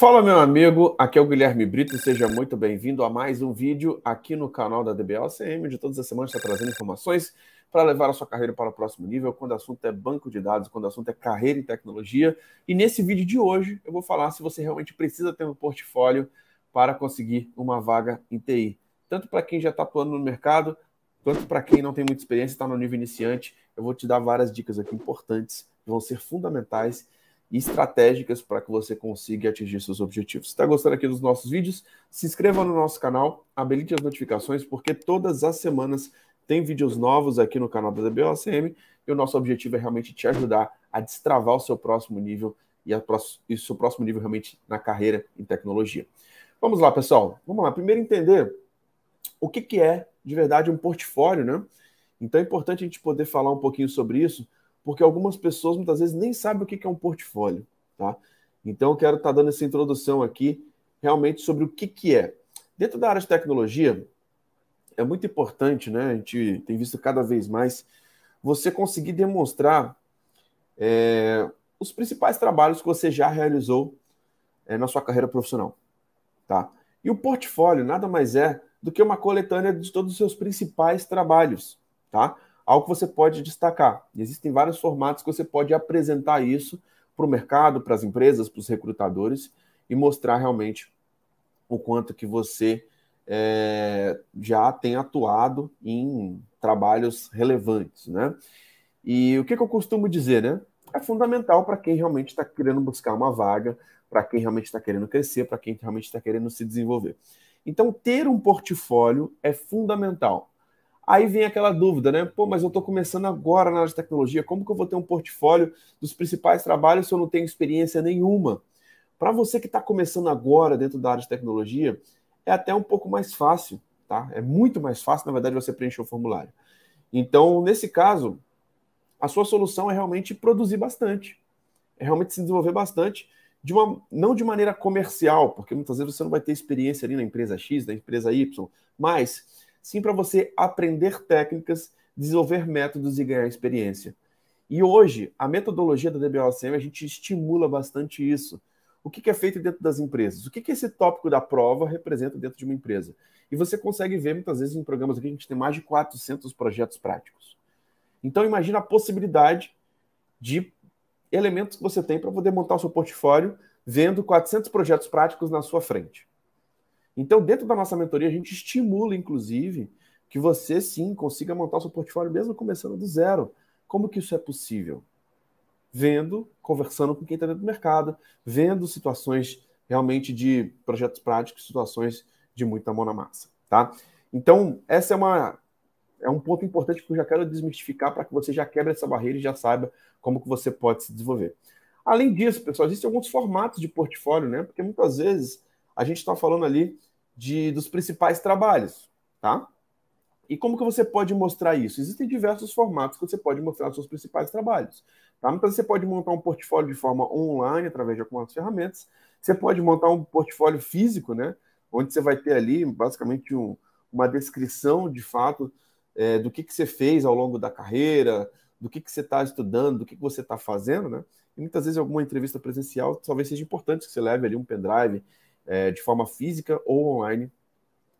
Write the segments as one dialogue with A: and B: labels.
A: Fala, meu amigo. Aqui é o Guilherme Brito seja muito bem-vindo a mais um vídeo aqui no canal da DBLCM, de todas as semanas está trazendo informações para levar a sua carreira para o próximo nível, quando o assunto é banco de dados, quando o assunto é carreira em tecnologia. E nesse vídeo de hoje eu vou falar se você realmente precisa ter um portfólio para conseguir uma vaga em TI. Tanto para quem já está atuando no mercado, quanto para quem não tem muita experiência, está no nível iniciante, eu vou te dar várias dicas aqui importantes, que vão ser fundamentais estratégicas para que você consiga atingir seus objetivos. Se está gostando aqui dos nossos vídeos, se inscreva no nosso canal, habilite as notificações, porque todas as semanas tem vídeos novos aqui no canal da DBOCM e o nosso objetivo é realmente te ajudar a destravar o seu próximo nível e, a próximo, e o seu próximo nível realmente na carreira em tecnologia. Vamos lá, pessoal. Vamos lá. Primeiro entender o que, que é de verdade um portfólio, né? Então é importante a gente poder falar um pouquinho sobre isso, porque algumas pessoas muitas vezes nem sabem o que é um portfólio, tá? Então, eu quero estar tá dando essa introdução aqui, realmente, sobre o que, que é. Dentro da área de tecnologia, é muito importante, né? A gente tem visto cada vez mais você conseguir demonstrar é, os principais trabalhos que você já realizou é, na sua carreira profissional, tá? E o portfólio nada mais é do que uma coletânea de todos os seus principais trabalhos, tá? algo que você pode destacar. E existem vários formatos que você pode apresentar isso para o mercado, para as empresas, para os recrutadores e mostrar realmente o quanto que você é, já tem atuado em trabalhos relevantes, né? E o que, que eu costumo dizer, né? É fundamental para quem realmente está querendo buscar uma vaga, para quem realmente está querendo crescer, para quem realmente está querendo se desenvolver. Então, ter um portfólio é fundamental. Aí vem aquela dúvida, né? Pô, mas eu estou começando agora na área de tecnologia, como que eu vou ter um portfólio dos principais trabalhos se eu não tenho experiência nenhuma? Para você que está começando agora dentro da área de tecnologia, é até um pouco mais fácil, tá? É muito mais fácil, na verdade, você preencher o formulário. Então, nesse caso, a sua solução é realmente produzir bastante, é realmente se desenvolver bastante, de uma, não de maneira comercial, porque muitas vezes você não vai ter experiência ali na empresa X, na empresa Y, mas sim para você aprender técnicas, desenvolver métodos e ganhar experiência. E hoje, a metodologia da DBOCM, a gente estimula bastante isso. O que, é feito dentro das empresas? O que, esse tópico da prova representa dentro de uma empresa? E você consegue ver, muitas vezes, em programas aqui, a gente tem mais de 400 projetos práticos. Então, imagina a possibilidade de elementos que você tem para poder montar o seu portfólio vendo 400 projetos práticos na sua frente. Então, dentro da nossa mentoria, a gente estimula, inclusive, que você sim consiga montar o seu portfólio mesmo começando do zero. Como que isso é possível? Vendo, conversando com quem está dentro do mercado, vendo situações realmente de projetos práticos, situações de muita mão na massa, tá? Então, essa é uma é um ponto importante que eu já quero desmistificar para que você já quebre essa barreira e já saiba como que você pode se desenvolver. Além disso, pessoal, existem alguns formatos de portfólio, né? Porque muitas vezes a gente está falando ali de, dos principais trabalhos, tá? E como que você pode mostrar isso? Existem diversos formatos que você pode mostrar os seus principais trabalhos. Tá? Então você pode montar um portfólio de forma online através de algumas ferramentas. Você pode montar um portfólio físico, né? Onde você vai ter ali basicamente um, uma descrição de fato é, do que, que você fez ao longo da carreira, do que, que você está estudando, do que, que você está fazendo, né? E muitas vezes alguma entrevista presencial talvez seja importante que você leve ali um pendrive é, de forma física ou online,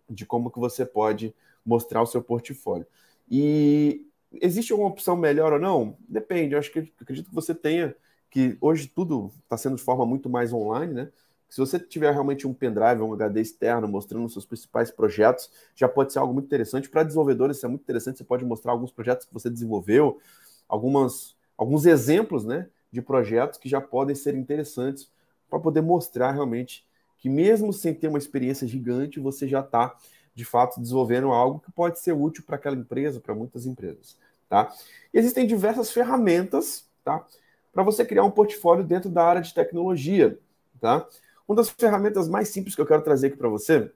A: de como que você pode mostrar o seu portfólio. E existe uma opção melhor ou não? Depende, eu acho que acredito que você tenha, que hoje tudo está sendo de forma muito mais online, né? Se você tiver realmente um pendrive, um HD externo mostrando os seus principais projetos, já pode ser algo muito interessante. Para desenvolvedores, isso é muito interessante. Você pode mostrar alguns projetos que você desenvolveu, algumas, alguns exemplos né, de projetos que já podem ser interessantes para poder mostrar realmente que mesmo sem ter uma experiência gigante, você já está de fato desenvolvendo algo que pode ser útil para aquela empresa, para muitas empresas, tá? Existem diversas ferramentas, tá? Para você criar um portfólio dentro da área de tecnologia, tá? Uma das ferramentas mais simples que eu quero trazer aqui para você,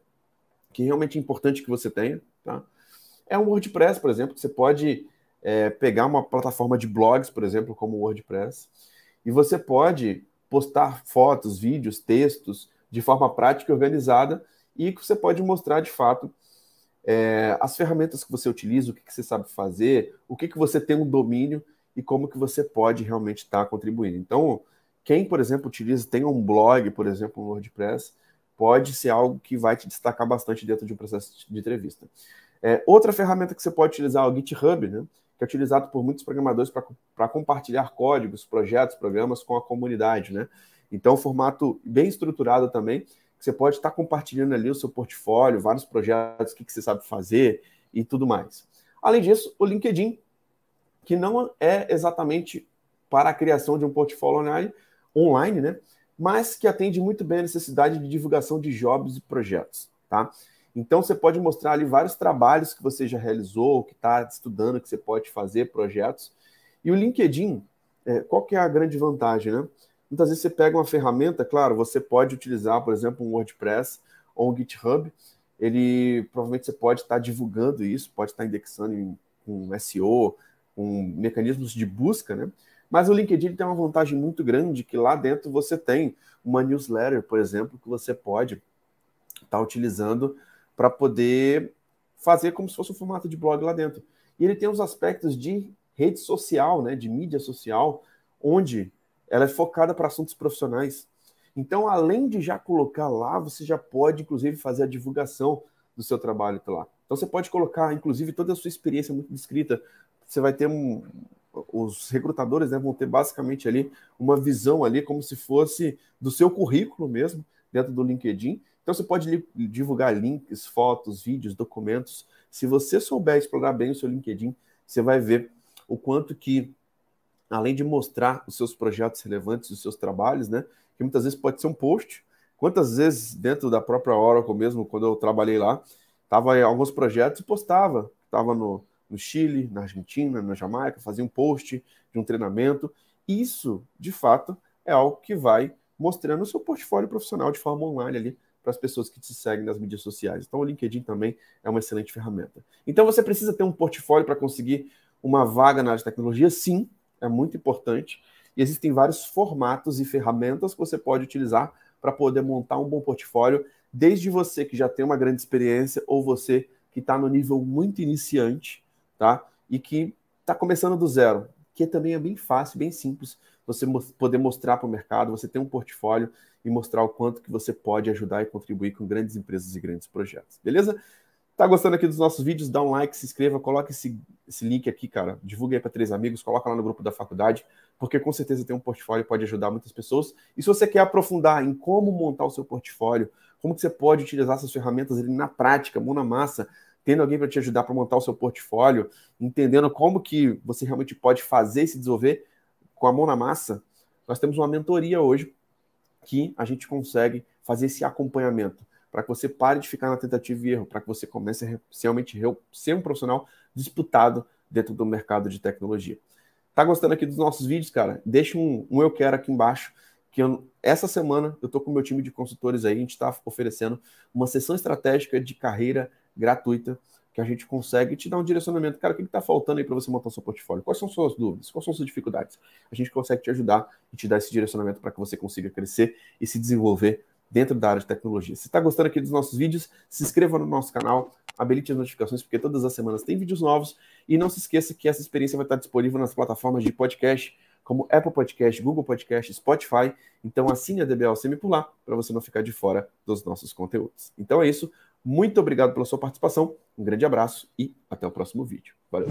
A: que realmente é importante que você tenha, tá? É um WordPress, por exemplo, que você pode é, pegar uma plataforma de blogs, por exemplo, como o WordPress, e você pode postar fotos, vídeos, textos, de forma prática e organizada e que você pode mostrar de fato é, as ferramentas que você utiliza, o que, que você sabe fazer, o que, que você tem um domínio e como que você pode realmente estar tá contribuindo. Então, quem, por exemplo, utiliza, tem um blog, por exemplo, no WordPress, pode ser algo que vai te destacar bastante dentro de um processo de entrevista. É, outra ferramenta que você pode utilizar é o GitHub, né? que é utilizado por muitos programadores para compartilhar códigos, projetos, programas com a comunidade. Né? Então, é formato bem estruturado também, que você pode estar compartilhando ali o seu portfólio, vários projetos, o que, você sabe fazer e tudo mais. Além disso, o LinkedIn, que não é exatamente para a criação de um portfólio online, online né? mas que atende muito bem a necessidade de divulgação de jobs e projetos. Tá? Então você pode mostrar ali vários trabalhos que você já realizou, que está estudando, que você pode fazer, projetos. E o LinkedIn, é, qual que é a grande vantagem, né? Muitas vezes você pega uma ferramenta, claro, você pode utilizar, por exemplo, um WordPress ou um GitHub, ele provavelmente você pode estar divulgando isso, pode estar indexando em, SEO, com mecanismos de busca, né? Mas o LinkedIn tem uma vantagem muito grande que lá dentro você tem uma newsletter, por exemplo, que você pode estar utilizando para poder fazer como se fosse um formato de blog lá dentro. E ele tem os aspectos de rede social, né, de mídia social, onde ela é focada para assuntos profissionais. Então, além de já colocar lá, você já pode, inclusive, fazer a divulgação do seu trabalho lá. Então, você pode colocar, inclusive, toda a sua experiência muito descrita. Você vai ter um, os recrutadores né, vão ter basicamente ali uma visão ali como se fosse do seu currículo mesmo dentro do LinkedIn. Então você pode divulgar links, fotos, vídeos, documentos. Se você souber explorar bem o seu LinkedIn, você vai ver o quanto que além de mostrar os seus projetos relevantes, os seus trabalhos, né? Que muitas vezes pode ser um post. Quantas vezes dentro da própria Oracle mesmo, quando eu trabalhei lá, tava em alguns projetos e postava, tava no, no Chile, na Argentina, na Jamaica, fazia um post de um treinamento. Isso, de fato, é algo que vai mostrando o seu portfólio profissional de forma online ali para as pessoas que te seguem nas mídias sociais. Então, o LinkedIn também é uma excelente ferramenta. Então, você precisa ter um portfólio para conseguir uma vaga na área de tecnologia? Sim, é muito importante. E existem vários formatos e ferramentas que você pode utilizar para poder montar um bom portfólio, desde você que já tem uma grande experiência ou você que está no nível muito iniciante, tá? E que está começando do zero, que também é bem fácil, bem simples você poder mostrar para o mercado, você ter um portfólio e mostrar o quanto que você pode ajudar e contribuir com grandes empresas e grandes projetos, beleza? Tá gostando aqui dos nossos vídeos? Dá um like, se inscreva, coloca esse, esse link aqui, cara. Divulgue aí para três amigos, coloca lá no grupo da faculdade, porque com certeza tem um portfólio pode ajudar muitas pessoas. E se você quer aprofundar em como montar o seu portfólio, como que você pode utilizar essas ferramentas ali na prática, mão na massa, tendo alguém para te ajudar para montar o seu portfólio, entendendo como que você realmente pode fazer e se desenvolver com a mão na massa, nós temos uma mentoria hoje que a gente consegue fazer esse acompanhamento para que você pare de ficar na tentativa e erro, para que você comece a realmente ser um profissional disputado dentro do mercado de tecnologia. Tá gostando aqui dos nossos vídeos, cara? Deixa um, um eu quero aqui embaixo, que eu, essa semana eu tô com o meu time de consultores aí, a gente está oferecendo uma sessão estratégica de carreira gratuita que a gente consegue te dar um direcionamento. Cara, o que está faltando aí para você montar o seu portfólio? Quais são suas dúvidas? Quais são suas dificuldades? A gente consegue te ajudar e te dar esse direcionamento para que você consiga crescer e se desenvolver dentro da área de tecnologia. Se está gostando aqui dos nossos vídeos, se inscreva no nosso canal, habilite as notificações, porque todas as semanas tem vídeos novos. E não se esqueça que essa experiência vai estar disponível nas plataformas de podcast, como Apple Podcast, Google Podcast, Spotify. Então assine a DBL Semi por lá, para você não ficar de fora dos nossos conteúdos. Então é isso. Muito obrigado pela sua participação, um grande abraço e até o próximo vídeo. Valeu!